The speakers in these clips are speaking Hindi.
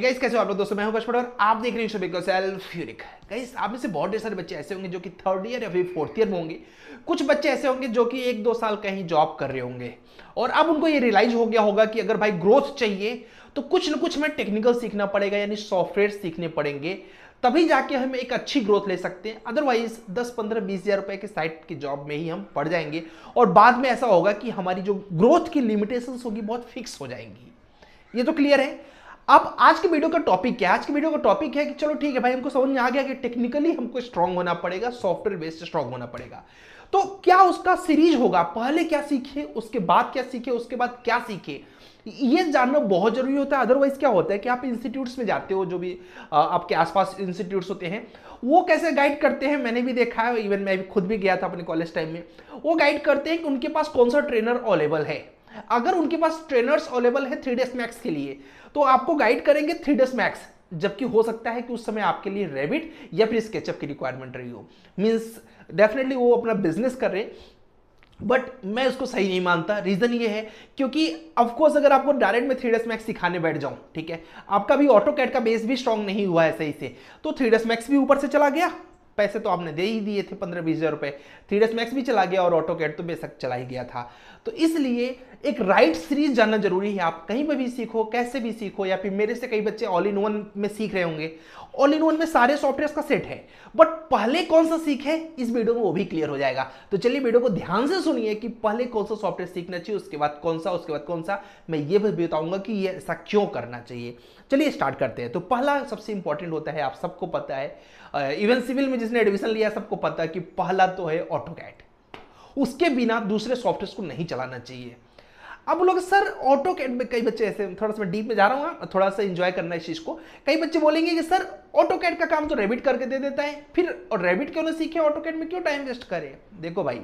गाइस कैसे हो आप लोग दोस्तों मैं हूं और आप देख रहे हैं सेल्फ यूनिक गाइस आप में से बहुत ढेर सारे बच्चे ऐसे होंगे जो कि थर्ड ईयर या फिर फोर्थ ईयर में होंगे कुछ बच्चे ऐसे होंगे जो कि एक दो साल कहीं जॉब कर रहे होंगे और अब उनको ये रियलाइज हो गया होगा कि अगर भाई ग्रोथ चाहिए तो कुछ ना कुछ हमें टेक्निकल सीखना पड़ेगा यानी सॉफ्टवेयर सीखने पड़ेंगे तभी जाके हम एक अच्छी ग्रोथ ले सकते हैं अदरवाइज 10 पंद्रह बीस हज़ार रुपए के साइट की जॉब में ही हम पड़ जाएंगे और बाद में ऐसा होगा कि हमारी जो ग्रोथ की लिमिटेशन होगी बहुत फिक्स हो जाएंगी ये तो क्लियर है अब आज के वीडियो का टॉपिक क्या है आज के वीडियो का टॉपिक है कि चलो ठीक है भाई हमको समझ में आ गया कि टेक्निकली हमको स्ट्रांग होना पड़ेगा सॉफ्टवेयर बेस्ड स्ट्रांग होना पड़ेगा तो क्या उसका सीरीज होगा पहले क्या सीखे उसके बाद क्या सीखे उसके बाद क्या सीखे ये जानना बहुत जरूरी होता है अदरवाइज क्या होता है कि आप इंस्टीट्यूट्स में जाते हो जो भी आपके आसपास इंस्टीट्यूट्स होते हैं वो कैसे गाइड करते हैं मैंने भी देखा है इवन मैं भी खुद भी गया था अपने कॉलेज टाइम में वो गाइड करते हैं कि उनके पास कौन सा ट्रेनर अवेलेबल है अगर उनके पास ट्रेनर्स अवेलेबल है थ्री डेज मैक्स के लिए तो आपको गाइड करेंगे थ्री डेस मैक्स जबकि हो सकता है कि उस समय आपके लिए रेबिट या फिर स्केचअप की रिक्वायरमेंट रही हो मीन्स डेफिनेटली वो अपना बिजनेस कर रहे हैं बट मैं इसको सही नहीं मानता रीज़न ये है क्योंकि ऑफकोर्स अगर आपको डायरेक्ट में थ्री मैक्स सिखाने बैठ जाऊं ठीक है आपका भी ऑटो कैट का बेस भी स्ट्रांग नहीं हुआ है सही से तो थ्री मैक्स भी ऊपर से चला गया पैसे तो आपने दे ही दिए थे पंद्रह बीस हज़ार रुपए थ्री मैक्स भी चला गया और ऑटो कैट तो बेशक चला ही गया था तो इसलिए एक राइट सीरीज जानना जरूरी है आप कहीं पर भी सीखो कैसे भी सीखो या फिर मेरे से कई बच्चे ऑल इन वन में सीख रहे होंगे ऑल इन वन में सारे सॉफ्टवेयर का सेट है बट पहले कौन सा सीखे इस वीडियो में वो भी क्लियर हो जाएगा तो चलिए वीडियो को ध्यान से सुनिए कि पहले कौन सा सॉफ्टवेयर सीखना चाहिए उसके बाद कौन सा उसके बाद कौन सा मैं ये भी बताऊंगा कि ये ऐसा क्यों करना चाहिए चलिए स्टार्ट करते हैं तो पहला सबसे इंपॉर्टेंट होता है आप सबको पता है इवन सिविल में जिसने एडमिशन लिया सबको पता है कि पहला तो है ऑटो कैट उसके बिना दूसरे सॉफ्टवेयर को नहीं चलाना चाहिए अब लोग सर ऑटो कैड में कई बच्चे ऐसे थोड़ा सा मैं डीप में जा रहा हूँ हाँ, थोड़ा सा इंजॉय करना इस चीज़ को कई बच्चे बोलेंगे कि सर ऑटो कैड का काम तो रेबिट करके दे देता है फिर और रेबिट क्यों ना सीखे ऑटो कैड में क्यों टाइम वेस्ट करें देखो भाई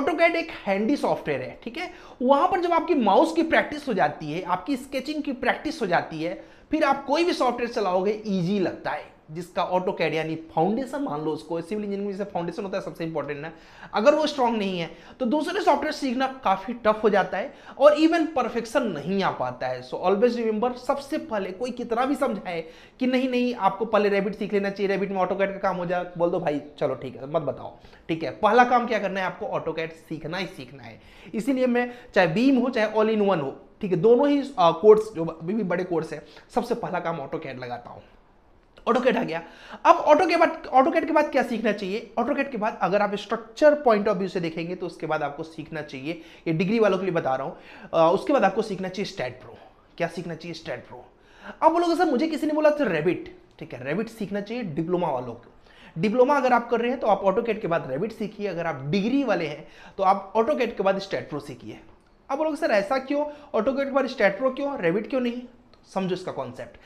ऑटो कैड एक हैंडी सॉफ्टवेयर है ठीक है वहां पर जब आपकी माउस की प्रैक्टिस हो जाती है आपकी स्केचिंग की प्रैक्टिस हो जाती है फिर आप कोई भी सॉफ्टवेयर चलाओगे ईजी लगता है जिसका ऑटो कैड यानी फाउंडेशन मान लो उसको सिविल इंजीनियरिंग में फाउंडेशन होता है सबसे इंपॉर्टेंट है अगर वो स्ट्रांग नहीं है तो दूसरे सॉफ्टवेयर सीखना काफ़ी टफ हो जाता है और इवन परफेक्शन नहीं आ पाता है सो ऑलवेज रिमेंबर सबसे पहले कोई कितना भी समझाए कि नहीं नहीं आपको पहले रेबिट सीख लेना चाहिए रेबिट में ऑटो कैड का काम हो जाए बोल दो भाई चलो ठीक है मत बताओ ठीक है पहला काम क्या करना है आपको ऑटो कैड सीखना ही सीखना है इसीलिए मैं चाहे बीम हो चाहे ऑल इन वन हो ठीक है दोनों ही कोर्स जो अभी भी बड़े कोर्स है सबसे पहला काम ऑटो कैड लगाता हूँ ऑटोकेट आ गया अब ऑटो के बाद ऑटोकेट के बाद क्या सीखना चाहिए ऑटोकेट के बाद अगर आप स्ट्रक्चर पॉइंट ऑफ व्यू से देखेंगे तो उसके बाद आपको सीखना चाहिए ये डिग्री वालों के लिए बता रहा हूं उसके बाद आपको सीखना चाहिए स्टैट प्रो क्या सीखना चाहिए स्टैट प्रो अब बोलोगे सर मुझे किसी ने बोला तो रेबिट ठीक है रेबिट सीखना चाहिए डिप्लोमा वालों को डिप्लोमा अगर आप कर रहे हैं तो आप ऑटोकेट के बाद रेबिट सीखिए अगर आप डिग्री वाले हैं तो आप ऑटोकेट के बाद स्टैट प्रो सीखिए अब बोलोगे सर ऐसा क्यों ऑटोकेट के बाद स्टैट प्रो क्यों रेबिट क्यों नहीं तो समझो इसका कॉन्सेप्ट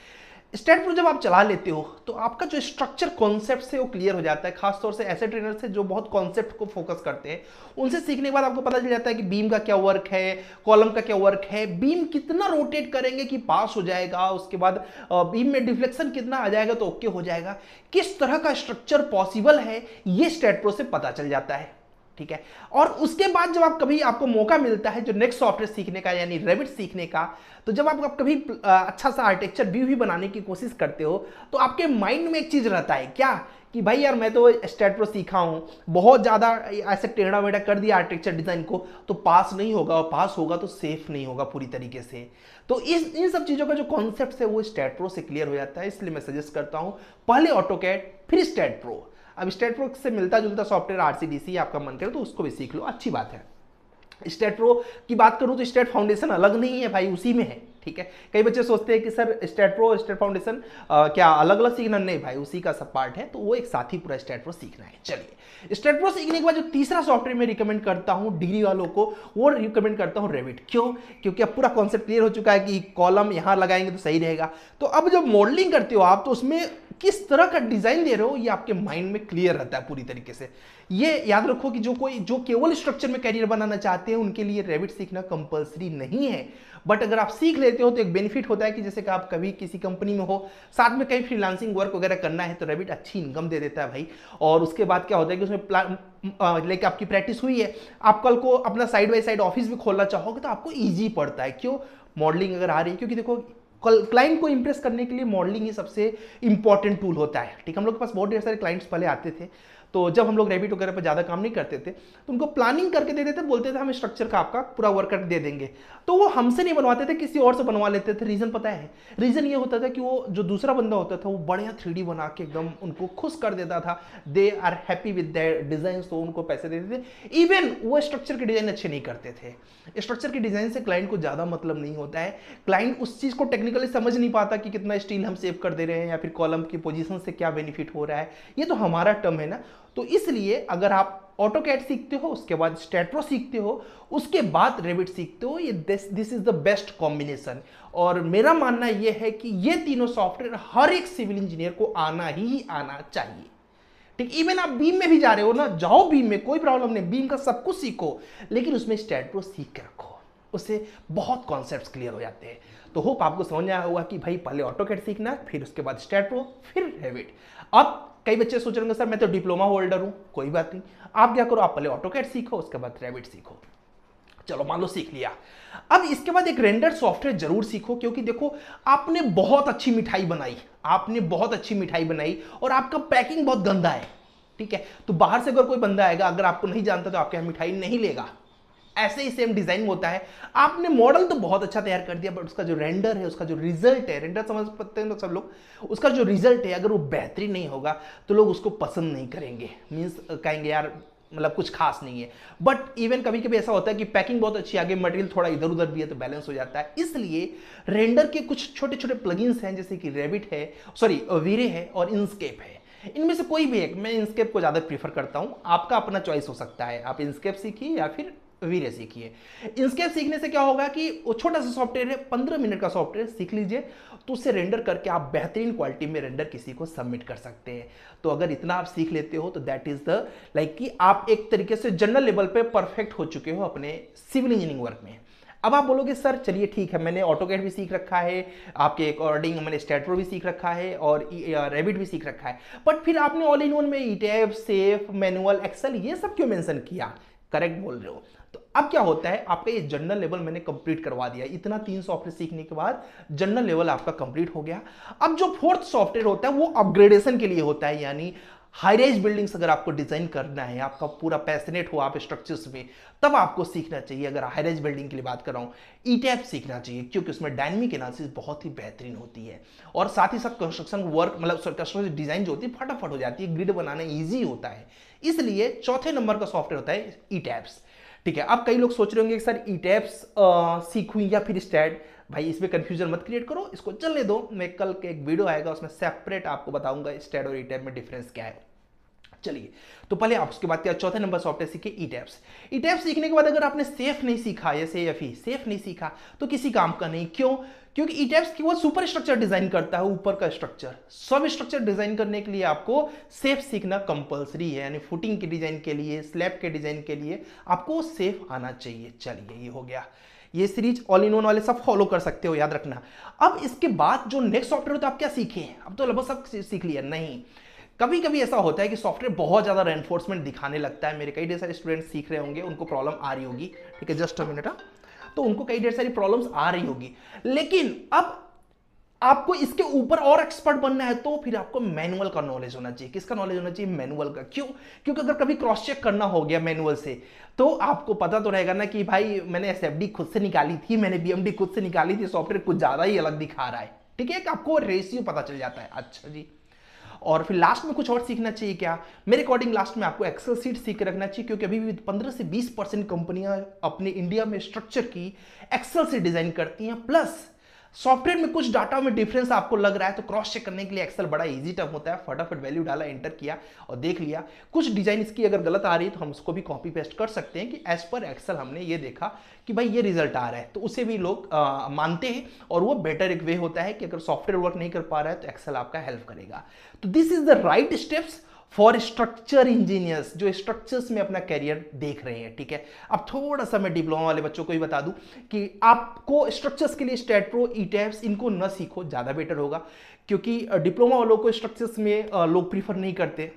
स्टेट प्रूफ जब आप चला लेते हो तो आपका जो स्ट्रक्चर कॉन्सेप्ट से वो क्लियर हो जाता है खासतौर से ऐसे ट्रेनर से जो बहुत कॉन्सेप्ट को फोकस करते हैं उनसे सीखने के बाद आपको पता चल जाता है कि बीम का क्या वर्क है कॉलम का क्या वर्क है बीम कितना रोटेट करेंगे कि पास हो जाएगा उसके बाद बीम में डिफ्लेक्शन कितना आ जाएगा तो ओके हो जाएगा किस तरह का स्ट्रक्चर पॉसिबल है ये स्टेट प्रो से पता चल जाता है ठीक है और उसके बाद जब आप कभी आपको मौका मिलता है जो नेक्स्ट सॉफ्टवेयर सीखने का यानी रेबिट सीखने का तो जब आप, कभी अच्छा सा आर्टिटेक्चर व्यू भी बनाने की कोशिश करते हो तो आपके माइंड में एक चीज़ रहता है क्या कि भाई यार मैं तो स्टेट प्रो सीखा हूँ बहुत ज़्यादा ऐसे टेढ़ा मेढ़ा कर दिया आर्टिटेक्चर डिज़ाइन को तो पास नहीं होगा और पास होगा तो सेफ नहीं होगा पूरी तरीके से तो इस इन सब चीज़ों का जो कॉन्सेप्ट है वो स्टेट प्रो से क्लियर हो जाता है इसलिए मैं सजेस्ट करता हूँ पहले ऑटो कैट फिर स्टेट प्रो अब स्टेट प्रो से मिलता जुलता सॉफ्टवेयर आरसीडीसी आपका मन करे तो उसको भी सीख लो अच्छी बात है स्टेट प्रो की बात करूँ तो स्टेट फाउंडेशन अलग नहीं है भाई उसी में है ठीक है कई बच्चे सोचते हैं कि sir STAAD Pro STAAD foundation क्या अलग अलग सीखना नहीं भाई उसी का सब पार्ट है तो वो एक साथ ही पूरा स्टेट प्रो सीखना है चलिए स्टेट प्रो सीखने के बाद जो तीसरा सॉफ्टवेयर मैं रिकमेंड करता हूँ डिग्री वालों को वो रिकमेंड करता हूँ रेविट क्यों क्योंकि अब पूरा कॉन्सेप्ट क्लियर हो चुका है कि कॉलम यहाँ लगाएंगे तो सही रहेगा तो अब जब मॉडलिंग करते हो आप तो उसमें किस तरह का डिजाइन दे रहे हो ये आपके माइंड में क्लियर रहता है पूरी तरीके से ये याद रखो कि जो कोई जो केवल स्ट्रक्चर में कैरियर बनाना चाहते हैं उनके लिए रेबिट सीखना कंपलसरी नहीं है बट अगर आप सीख लेते हो तो एक बेनिफिट होता है कि जैसे कि आप कभी किसी कंपनी में हो साथ में कहीं फ्रीलांसिंग वर्क वगैरह करना है तो रेबिट अच्छी इनकम दे देता है भाई और उसके बाद क्या होता है कि उसमें लाइक आपकी प्रैक्टिस हुई है आप कल को अपना साइड बाई साइड ऑफिस भी खोलना चाहोगे तो आपको ईजी पड़ता है क्यों मॉडलिंग अगर आ रही है क्योंकि देखो क्लाइंट को इंप्रेस करने के लिए मॉडलिंग ही सबसे इंपॉर्टेंट टूल होता है ठीक हम लोग के पास बहुत ढेर सारे क्लाइंट्स पहले आते थे तो जब हम लोग रेबिट वगैरह पर ज़्यादा काम नहीं करते थे तो उनको प्लानिंग करके दे देते बोलते थे हम स्ट्रक्चर का आपका पूरा वर्कआउट दे देंगे तो वो हमसे नहीं बनवाते थे किसी और से बनवा लेते थे रीज़न पता है रीज़न ये होता था कि वो जो दूसरा बंदा होता था वो बढ़िया थ्री बना के एकदम उनको खुश कर देता था they are happy with their design तो उनको पैसे देते थे इवन वो स्ट्रक्चर के डिज़ाइन अच्छे नहीं करते थे स्ट्रक्चर के डिज़ाइन से क्लाइंट को ज़्यादा मतलब नहीं होता है क्लाइंट उस चीज़ को टेक्निकली समझ नहीं पाता कि कितना स्टील हम सेव कर दे रहे हैं या फिर कॉलम की पोजीशन से क्या बेनिफिट हो रहा है ये तो हमारा टर्म है ना तो इसलिए अगर आप ऑटो कैट सीखते हो उसके बाद स्टेट्रो सीखते हो उसके बाद रेबिट सीखते हो ये this is the best combination और मेरा मानना यह है कि ये तीनों सॉफ्टवेयर हर एक सिविल इंजीनियर को आना ही आना चाहिए ठीक इवन आप बीम में भी जा रहे हो ना जाओ बीम में कोई प्रॉब्लम नहीं बीम का सब कुछ सीखो लेकिन उसमें स्टेट्रो सीख के रखो उससे बहुत कॉन्सेप्ट क्लियर हो जाते हैं तो होप आपको समझ आया होगा कि भाई पहले कैट सीखना फिर उसके बाद स्टेट्रो फिर रेबिट अब कई बच्चे सोच रहे सर मैं तो डिप्लोमा होल्डर हूँ कोई बात नहीं आप क्या करो आप पहले ऑटोकैट सीखो उसके बाद रेबिट सीखो चलो मान लो सीख लिया अब इसके बाद एक रेंडर सॉफ्टवेयर जरूर सीखो क्योंकि देखो आपने बहुत अच्छी मिठाई बनाई आपने बहुत अच्छी मिठाई बनाई और आपका पैकिंग बहुत गंदा है ठीक है तो बाहर से अगर कोई बंदा आएगा अगर आपको नहीं जानता तो आपके यहाँ मिठाई नहीं लेगा ऐसे ही सेम डिजाइन होता है आपने मॉडल तो बहुत अच्छा तैयार कर दिया बट उसका जो रेंडर है उसका जो रिजल्ट है रेंडर समझ पाते हैं तो सब लोग उसका जो रिजल्ट है अगर वो बेहतरीन नहीं होगा तो लोग उसको पसंद नहीं करेंगे मीन्स कहेंगे यार मतलब कुछ खास नहीं है बट इवन कभी कभी ऐसा होता है कि पैकिंग बहुत अच्छी आ गई मटेरियल थोड़ा इधर उधर भी है तो बैलेंस हो जाता है इसलिए रेंडर के कुछ छोटे छोटे प्लगइन्स हैं जैसे कि रेबिट है सॉरी वीरे है और इंस्केप है इनमें से कोई भी एक मैं इंस्केप को ज़्यादा प्रीफर करता हूँ आपका अपना चॉइस हो सकता है आप इंस्केप सीखिए या फिर वीरे सीखिए इंस्केप सीखने से क्या होगा कि वो छोटा सा सॉफ्टवेयर है पंद्रह मिनट का सॉफ्टवेयर सीख लीजिए तो उसे रेंडर करके आप बेहतरीन क्वालिटी में रेंडर किसी को सबमिट कर सकते हैं तो अगर इतना आप सीख लेते हो तो दैट इज़ द लाइक कि आप एक तरीके से जनरल लेवल पे परफेक्ट हो चुके हो अपने सिविल इंजीनियरिंग वर्क में अब आप बोलोगे सर चलिए ठीक है मैंने ऑटोकेट भी सीख रखा है आपके अकॉर्डिंग मैंने स्टेट्रो भी सीख रखा है और रेबिट भी सीख रखा है बट फिर आपने ऑल इन वन में ई सेफ मैनुअल एक्सेल ये सब क्यों मेंशन किया करेक्ट बोल रहे हो तो अब क्या होता है आपका ये जनरल लेवल मैंने कंप्लीट करवा दिया इतना तीन सॉफ्टवेयर सीखने के बाद जनरल लेवल आपका कंप्लीट हो गया अब जो फोर्थ सॉफ्टवेयर होता है वो अपग्रेडेशन के लिए होता है यानी हाई रेंज बिल्डिंग्स अगर आपको डिजाइन करना है आपका पूरा पैसनेट हो आप स्ट्रक्चर्स में तब आपको सीखना चाहिए अगर हाई रेंज बिल्डिंग के लिए बात कर रहा हूँ ई टैप सीखना चाहिए क्योंकि उसमें डायनमिक एनालिसिस बहुत ही बेहतरीन होती है और साथ ही साथ कंस्ट्रक्शन वर्क मतलब कंस्ट्रक्शन डिजाइन जो होती है फटाफट हो जाती है ग्रिड बनाना ईजी होता है इसलिए चौथे नंबर का सॉफ्टवेयर होता है ई टैप्स ठीक है अब कई लोग सोच रहे होंगे सर ई टैप्स सीखूँ या फिर स्टैट भाई इसमें कन्फ्यूजन मत क्रिएट करो इसको चलने दो मैं कल के एक वीडियो आएगा उसमें सेपरेट आपको बताऊंगा स्टेड और ई में डिफरेंस क्या है चलिए तो पहले आप उसके बाद क्या चौथे नंबर सॉफ्टवेयर सीखे ई टैप्स ई टैप्स सीखने के बाद अगर आपने सेफ नहीं सीखा या से एफ सेफ नहीं सीखा तो किसी काम का नहीं क्यों क्योंकि ई टैप्स वो सुपर स्ट्रक्चर डिजाइन करता है ऊपर का स्ट्रक्चर सब स्ट्रक्चर डिजाइन करने के लिए आपको सेफ सीखना कंपलसरी है यानी फुटिंग के डिजाइन के लिए स्लैब के डिजाइन के लिए आपको सेफ आना चाहिए चलिए ये हो गया ये सीरीज ऑल इन वन वाले सब फॉलो कर सकते हो याद रखना अब इसके बाद जो नेक्स्ट सॉफ्टवेयर होता है तो आप क्या सीखे अब तो लगभग सब सीख लिया नहीं कभी कभी ऐसा होता है कि सॉफ्टवेयर बहुत ज़्यादा रेनफोर्समेंट दिखाने लगता है मेरे कई ढेर सारे स्टूडेंट सीख रहे होंगे उनको प्रॉब्लम आ रही होगी ठीक है जस्ट अ मिनट तो उनको कई ढेर सारी प्रॉब्लम्स आ रही होगी लेकिन अब आपको इसके ऊपर और एक्सपर्ट बनना है तो फिर आपको मैनुअल का नॉलेज होना चाहिए किसका नॉलेज होना चाहिए मैनुअल का क्यों क्योंकि अगर कभी क्रॉस चेक करना हो गया मैनुअल से तो आपको पता तो रहेगा ना कि भाई मैंने एस खुद से निकाली थी मैंने बी खुद से निकाली थी सॉफ्टवेयर कुछ ज़्यादा ही अलग दिखा रहा है ठीक है आपको रेशियो पता चल जाता है अच्छा जी और फिर लास्ट में कुछ और सीखना चाहिए क्या मेरे अकॉर्डिंग लास्ट में आपको एक्सेल सीट सीख रखना चाहिए क्योंकि अभी भी 15 से 20 परसेंट कंपनियां अपने इंडिया में स्ट्रक्चर की एक्सेल से डिजाइन करती हैं प्लस सॉफ्टवेयर में कुछ डाटा में डिफरेंस आपको लग रहा है तो क्रॉस चेक करने के लिए एक्सेल बड़ा इजी टर्म होता है फटाफट वैल्यू डाला एंटर किया और देख लिया कुछ डिजाइन इसकी अगर गलत आ रही है तो हम उसको भी कॉपी पेस्ट कर सकते हैं कि एज पर एक्सेल हमने ये देखा कि भाई ये रिजल्ट आ रहा है तो उसे भी लोग मानते हैं और वो बेटर एक वे होता है कि अगर सॉफ्टवेयर वर्क नहीं कर पा रहा है तो एक्सेल आपका हेल्प करेगा तो this is the right steps for structure engineers जो स्ट्रक्चर्स में अपना कैरियर देख रहे हैं ठीक है अब थोड़ा सा मैं डिप्लोमा वाले बच्चों को ही बता दूं कि आपको स्ट्रक्चर्स के लिए स्टेट प्रो e इनको न सीखो ज़्यादा बेटर होगा क्योंकि डिप्लोमा वालों को स्ट्रक्चर्स में लोग प्रीफर नहीं करते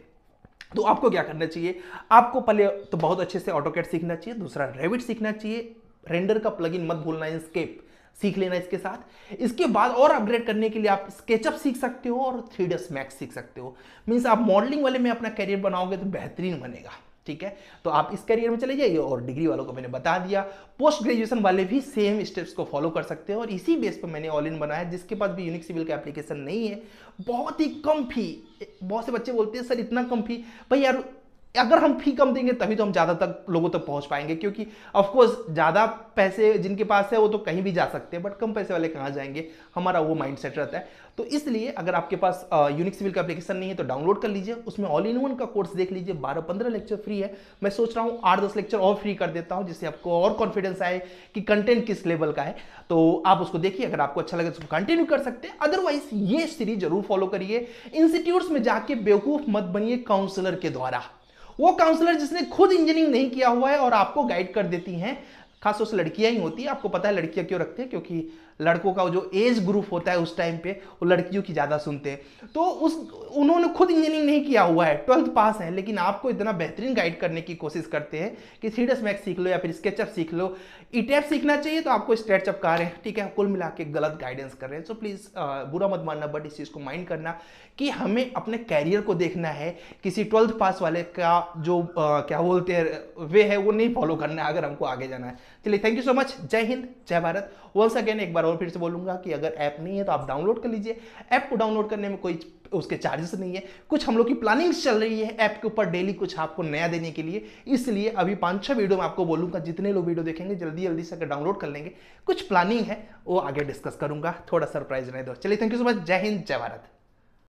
तो आपको क्या करना चाहिए आपको पहले तो बहुत अच्छे से ऑटोकेट सीखना चाहिए दूसरा रेविट सीखना चाहिए रेंडर का प्लगइन मत भूलना स्केप सीख लेना इसके साथ इसके बाद और अपग्रेड करने के लिए आप स्केचअप सीख सकते हो और थ्री डस मैक्स सीख सकते हो मीन्स आप मॉडलिंग वाले में अपना करियर बनाओगे तो बेहतरीन बनेगा ठीक है तो आप इस करियर में चले जाइए और डिग्री वालों को मैंने बता दिया पोस्ट ग्रेजुएशन वाले भी सेम स्टेप्स को फॉलो कर सकते हैं और इसी बेस पर मैंने ऑल इन बनाया जिसके पास भी यूनिक सिविल का एप्लीकेशन नहीं है बहुत ही कम फी बहुत से बच्चे बोलते हैं सर इतना कम फी भाई यार अगर हम फी कम देंगे तभी तो हम ज़्यादा तक लोगों तक तो पहुंच पाएंगे क्योंकि ऑफकोर्स ज़्यादा पैसे जिनके पास है वो तो कहीं भी जा सकते हैं बट कम पैसे वाले कहाँ जाएंगे हमारा वो माइंड सेट रहता है तो इसलिए अगर आपके पास यूनिक सिविल का एप्लीकेशन नहीं है तो डाउनलोड कर लीजिए उसमें ऑल इन वन का कोर्स देख लीजिए बारह पंद्रह लेक्चर फ्री है मैं सोच रहा हूँ आठ दस लेक्चर और फ्री कर देता हूँ जिससे आपको और कॉन्फिडेंस आए कि कंटेंट किस लेवल का है तो आप उसको देखिए अगर आपको अच्छा लगे तो कंटिन्यू कर सकते हैं अदरवाइज ये सीरीज जरूर फॉलो करिए इंस्टीट्यूट्स में जाके बेवकूफ़ मत बनिए काउंसलर के द्वारा वो काउंसलर जिसने खुद इंजीनियरिंग नहीं किया हुआ है और आपको गाइड कर देती हैं खासतौर से लड़कियां ही होती है आपको पता है लड़कियां क्यों रखते हैं क्योंकि लड़कों का जो एज ग्रुप होता है उस टाइम पे वो लड़कियों की ज़्यादा सुनते हैं तो उस उन्होंने खुद इंजीनियरिंग नहीं किया हुआ है ट्वेल्थ पास है लेकिन आपको इतना बेहतरीन गाइड करने की कोशिश करते हैं कि थ्री मैक्स सीख लो या फिर स्केचअप सीख लो ईटेप सीखना चाहिए तो आपको स्ट्रेचअप कह रहे हैं ठीक है कुल मिला के गलत गाइडेंस कर रहे हैं सो प्लीज़ बुरा मत मानना बट इस चीज़ को माइंड करना कि हमें अपने कैरियर को देखना है किसी ट्वेल्थ पास वाले का जो आ, क्या बोलते हैं वे है वो नहीं फॉलो करना है अगर हमको आगे जाना है चलिए थैंक यू सो मच जय हिंद जय भारत वंस अगेन एक बार और फिर से बोलूंगा कि अगर ऐप नहीं है तो आप डाउनलोड कर लीजिए ऐप को डाउनलोड करने में कोई उसके चार्जेस नहीं है कुछ हम लोग की प्लानिंग्स चल रही है ऐप के ऊपर डेली कुछ आपको नया देने के लिए इसलिए अभी पाँच छः वीडियो में आपको बोलूँगा जितने लोग वीडियो देखेंगे जल्दी जल्दी से अगर डाउनलोड कर लेंगे कुछ प्लानिंग है वो आगे डिस्कस करूँगा थोड़ा सरप्राइज रहे दो चलिए थैंक यू सो मच जय हिंद जय भारत